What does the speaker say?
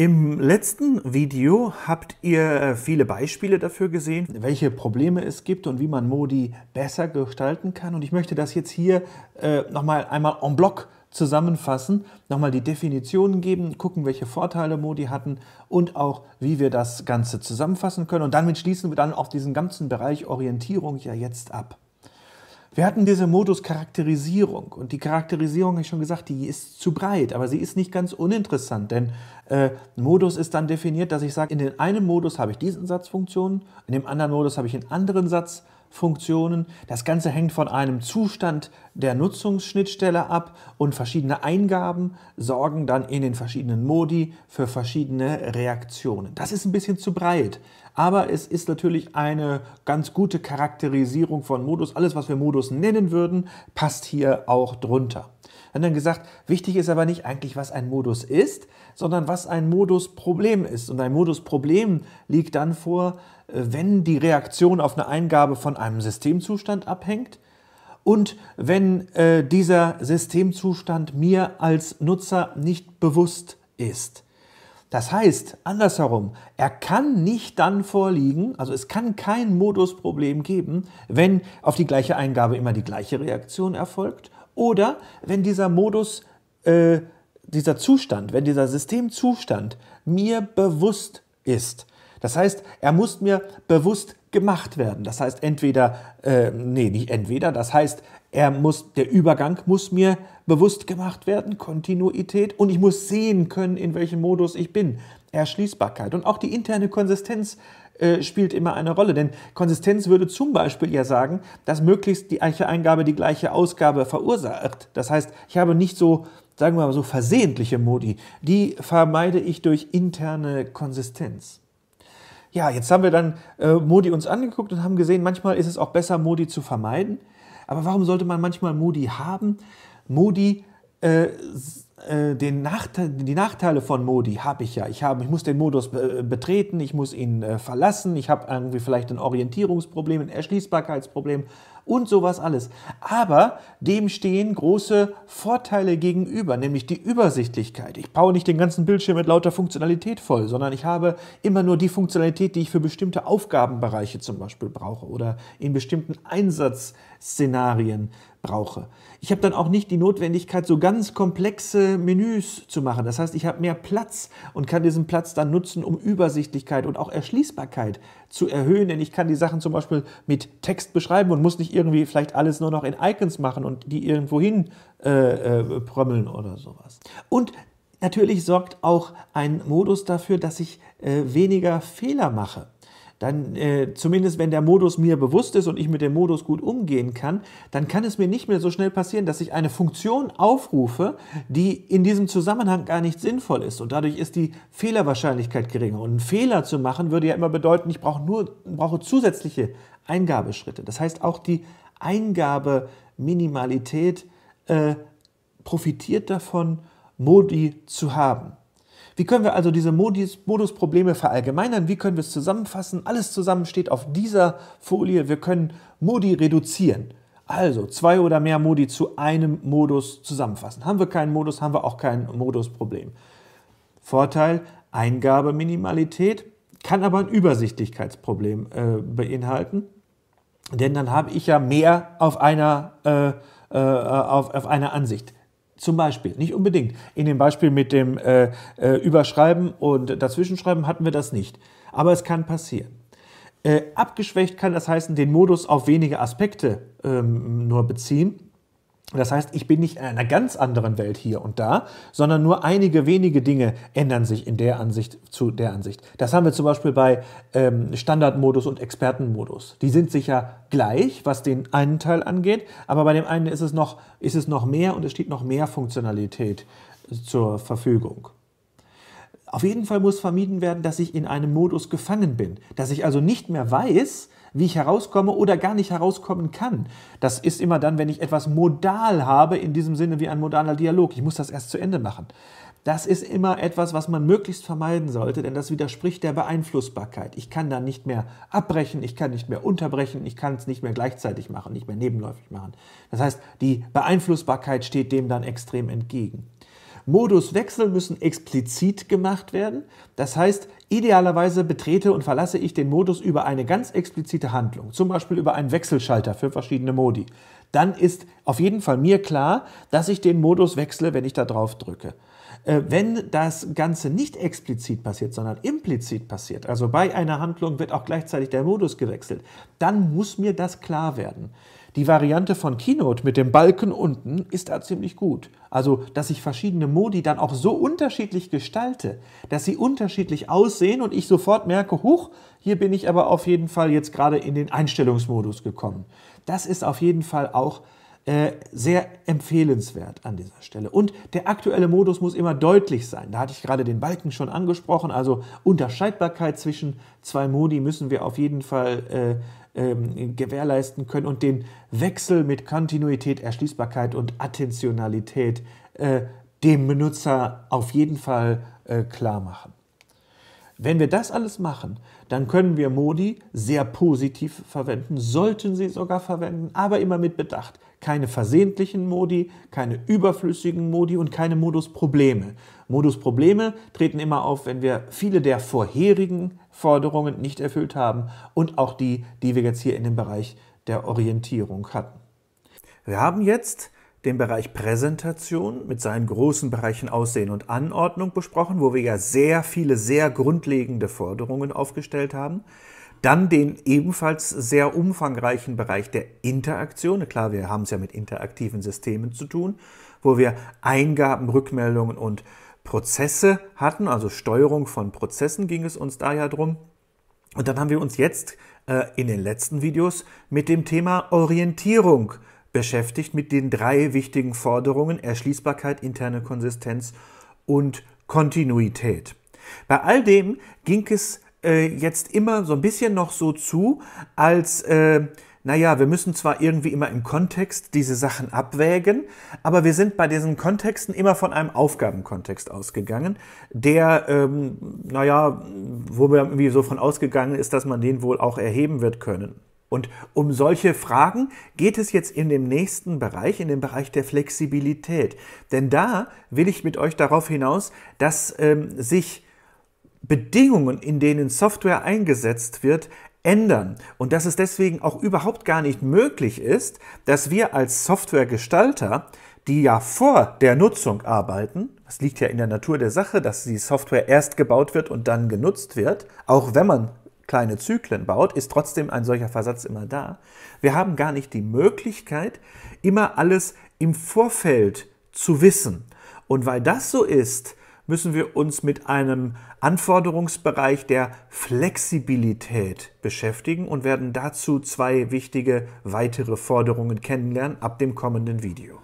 Im letzten Video habt ihr äh, viele Beispiele dafür gesehen, welche Probleme es gibt und wie man Modi besser gestalten kann. Und ich möchte das jetzt hier äh, nochmal einmal en bloc zusammenfassen, nochmal die Definitionen geben, gucken, welche Vorteile Modi hatten und auch, wie wir das Ganze zusammenfassen können. Und damit schließen wir dann auch diesen ganzen Bereich Orientierung ja jetzt ab. Wir hatten diese Modus-Charakterisierung und die Charakterisierung, habe ich schon gesagt, die ist zu breit, aber sie ist nicht ganz uninteressant, denn äh, Modus ist dann definiert, dass ich sage, in dem einen Modus habe ich diesen Satzfunktionen, in dem anderen Modus habe ich einen anderen Satz Funktionen. Das Ganze hängt von einem Zustand der Nutzungsschnittstelle ab und verschiedene Eingaben sorgen dann in den verschiedenen Modi für verschiedene Reaktionen. Das ist ein bisschen zu breit, aber es ist natürlich eine ganz gute Charakterisierung von Modus. Alles, was wir Modus nennen würden, passt hier auch drunter haben dann gesagt, wichtig ist aber nicht eigentlich, was ein Modus ist, sondern was ein Modusproblem ist. Und ein Modusproblem liegt dann vor, äh, wenn die Reaktion auf eine Eingabe von einem Systemzustand abhängt und wenn äh, dieser Systemzustand mir als Nutzer nicht bewusst ist. Das heißt, andersherum, er kann nicht dann vorliegen, also es kann kein Modusproblem geben, wenn auf die gleiche Eingabe immer die gleiche Reaktion erfolgt oder wenn dieser Modus, äh, dieser Zustand, wenn dieser Systemzustand mir bewusst ist, das heißt, er muss mir bewusst gemacht werden. Das heißt, entweder, äh, nee, nicht entweder, das heißt, er muss, der Übergang muss mir bewusst gemacht werden, Kontinuität, und ich muss sehen können, in welchem Modus ich bin. Erschließbarkeit. Und auch die interne Konsistenz äh, spielt immer eine Rolle, denn Konsistenz würde zum Beispiel ja sagen, dass möglichst die gleiche Eingabe die gleiche Ausgabe verursacht. Das heißt, ich habe nicht so, sagen wir mal so, versehentliche Modi. Die vermeide ich durch interne Konsistenz ja, jetzt haben wir dann äh, Modi uns angeguckt und haben gesehen, manchmal ist es auch besser, Modi zu vermeiden. Aber warum sollte man manchmal Modi haben? Modi äh, äh, den Nachteil, die Nachteile von Modi habe ich ja. Ich, hab, ich muss den Modus be äh, betreten, ich muss ihn äh, verlassen, ich habe irgendwie vielleicht ein Orientierungsproblem, ein Erschließbarkeitsproblem und sowas alles. Aber dem stehen große Vorteile gegenüber, nämlich die Übersichtlichkeit. Ich baue nicht den ganzen Bildschirm mit lauter Funktionalität voll, sondern ich habe immer nur die Funktionalität, die ich für bestimmte Aufgabenbereiche zum Beispiel brauche oder in bestimmten Einsatzszenarien brauche. Ich habe dann auch nicht die Notwendigkeit, so ganz komplexe Menüs zu machen. Das heißt, ich habe mehr Platz und kann diesen Platz dann nutzen, um Übersichtlichkeit und auch Erschließbarkeit zu erhöhen. Denn ich kann die Sachen zum Beispiel mit Text beschreiben und muss nicht irgendwie vielleicht alles nur noch in Icons machen und die irgendwo hin äh, äh, prömmeln oder sowas. Und natürlich sorgt auch ein Modus dafür, dass ich äh, weniger Fehler mache dann äh, zumindest wenn der Modus mir bewusst ist und ich mit dem Modus gut umgehen kann, dann kann es mir nicht mehr so schnell passieren, dass ich eine Funktion aufrufe, die in diesem Zusammenhang gar nicht sinnvoll ist. Und dadurch ist die Fehlerwahrscheinlichkeit geringer. Und einen Fehler zu machen würde ja immer bedeuten, ich brauche nur brauche zusätzliche Eingabeschritte. Das heißt, auch die Eingabeminimalität äh, profitiert davon, Modi zu haben. Wie können wir also diese Modusprobleme verallgemeinern? Wie können wir es zusammenfassen? Alles zusammen steht auf dieser Folie. Wir können Modi reduzieren. Also zwei oder mehr Modi zu einem Modus zusammenfassen. Haben wir keinen Modus, haben wir auch kein Modusproblem. Vorteil, Eingabeminimalität, kann aber ein Übersichtlichkeitsproblem äh, beinhalten. Denn dann habe ich ja mehr auf einer, äh, äh, auf, auf einer Ansicht. Zum Beispiel, nicht unbedingt. In dem Beispiel mit dem äh, äh, Überschreiben und Dazwischenschreiben hatten wir das nicht. Aber es kann passieren. Äh, abgeschwächt kann das heißen, den Modus auf wenige Aspekte ähm, nur beziehen. Das heißt, ich bin nicht in einer ganz anderen Welt hier und da, sondern nur einige wenige Dinge ändern sich in der Ansicht zu der Ansicht. Das haben wir zum Beispiel bei ähm, Standardmodus und Expertenmodus. Die sind sicher gleich, was den einen Teil angeht, aber bei dem einen ist es noch, ist es noch mehr und es steht noch mehr Funktionalität äh, zur Verfügung. Auf jeden Fall muss vermieden werden, dass ich in einem Modus gefangen bin, dass ich also nicht mehr weiß, wie ich herauskomme oder gar nicht herauskommen kann. Das ist immer dann, wenn ich etwas modal habe, in diesem Sinne wie ein modaler Dialog. Ich muss das erst zu Ende machen. Das ist immer etwas, was man möglichst vermeiden sollte, denn das widerspricht der Beeinflussbarkeit. Ich kann dann nicht mehr abbrechen, ich kann nicht mehr unterbrechen, ich kann es nicht mehr gleichzeitig machen, nicht mehr nebenläufig machen. Das heißt, die Beeinflussbarkeit steht dem dann extrem entgegen. Moduswechsel müssen explizit gemacht werden. Das heißt, idealerweise betrete und verlasse ich den Modus über eine ganz explizite Handlung, zum Beispiel über einen Wechselschalter für verschiedene Modi. Dann ist auf jeden Fall mir klar, dass ich den Modus wechsle, wenn ich da drauf drücke. Äh, wenn das Ganze nicht explizit passiert, sondern implizit passiert, also bei einer Handlung wird auch gleichzeitig der Modus gewechselt, dann muss mir das klar werden. Die Variante von Keynote mit dem Balken unten ist da ziemlich gut. Also, dass ich verschiedene Modi dann auch so unterschiedlich gestalte, dass sie unterschiedlich aussehen und ich sofort merke, huch, hier bin ich aber auf jeden Fall jetzt gerade in den Einstellungsmodus gekommen. Das ist auf jeden Fall auch äh, sehr empfehlenswert an dieser Stelle. Und der aktuelle Modus muss immer deutlich sein. Da hatte ich gerade den Balken schon angesprochen. Also Unterscheidbarkeit zwischen zwei Modi müssen wir auf jeden Fall äh, ähm, gewährleisten können und den Wechsel mit Kontinuität, Erschließbarkeit und Attentionalität äh, dem Benutzer auf jeden Fall äh, klar machen. Wenn wir das alles machen, dann können wir Modi sehr positiv verwenden, sollten sie sogar verwenden, aber immer mit Bedacht. Keine versehentlichen Modi, keine überflüssigen Modi und keine Modusprobleme. Modusprobleme treten immer auf, wenn wir viele der vorherigen Forderungen nicht erfüllt haben und auch die, die wir jetzt hier in dem Bereich der Orientierung hatten. Wir haben jetzt den Bereich Präsentation mit seinen großen Bereichen Aussehen und Anordnung besprochen, wo wir ja sehr viele sehr grundlegende Forderungen aufgestellt haben. Dann den ebenfalls sehr umfangreichen Bereich der Interaktion. Klar, wir haben es ja mit interaktiven Systemen zu tun, wo wir Eingaben, Rückmeldungen und Prozesse hatten, also Steuerung von Prozessen ging es uns da ja drum. Und dann haben wir uns jetzt äh, in den letzten Videos mit dem Thema Orientierung äh, beschäftigt mit den drei wichtigen Forderungen Erschließbarkeit, interne Konsistenz und Kontinuität. Bei all dem ging es äh, jetzt immer so ein bisschen noch so zu, als äh, naja, wir müssen zwar irgendwie immer im Kontext diese Sachen abwägen, aber wir sind bei diesen Kontexten immer von einem Aufgabenkontext ausgegangen, der, ähm, naja, wo man irgendwie so von ausgegangen ist, dass man den wohl auch erheben wird können. Und um solche Fragen geht es jetzt in dem nächsten Bereich, in dem Bereich der Flexibilität. Denn da will ich mit euch darauf hinaus, dass ähm, sich Bedingungen, in denen Software eingesetzt wird, ändern und dass es deswegen auch überhaupt gar nicht möglich ist, dass wir als Softwaregestalter, die ja vor der Nutzung arbeiten, das liegt ja in der Natur der Sache, dass die Software erst gebaut wird und dann genutzt wird, auch wenn man kleine Zyklen baut, ist trotzdem ein solcher Versatz immer da. Wir haben gar nicht die Möglichkeit, immer alles im Vorfeld zu wissen. Und weil das so ist, müssen wir uns mit einem Anforderungsbereich der Flexibilität beschäftigen und werden dazu zwei wichtige weitere Forderungen kennenlernen ab dem kommenden Video.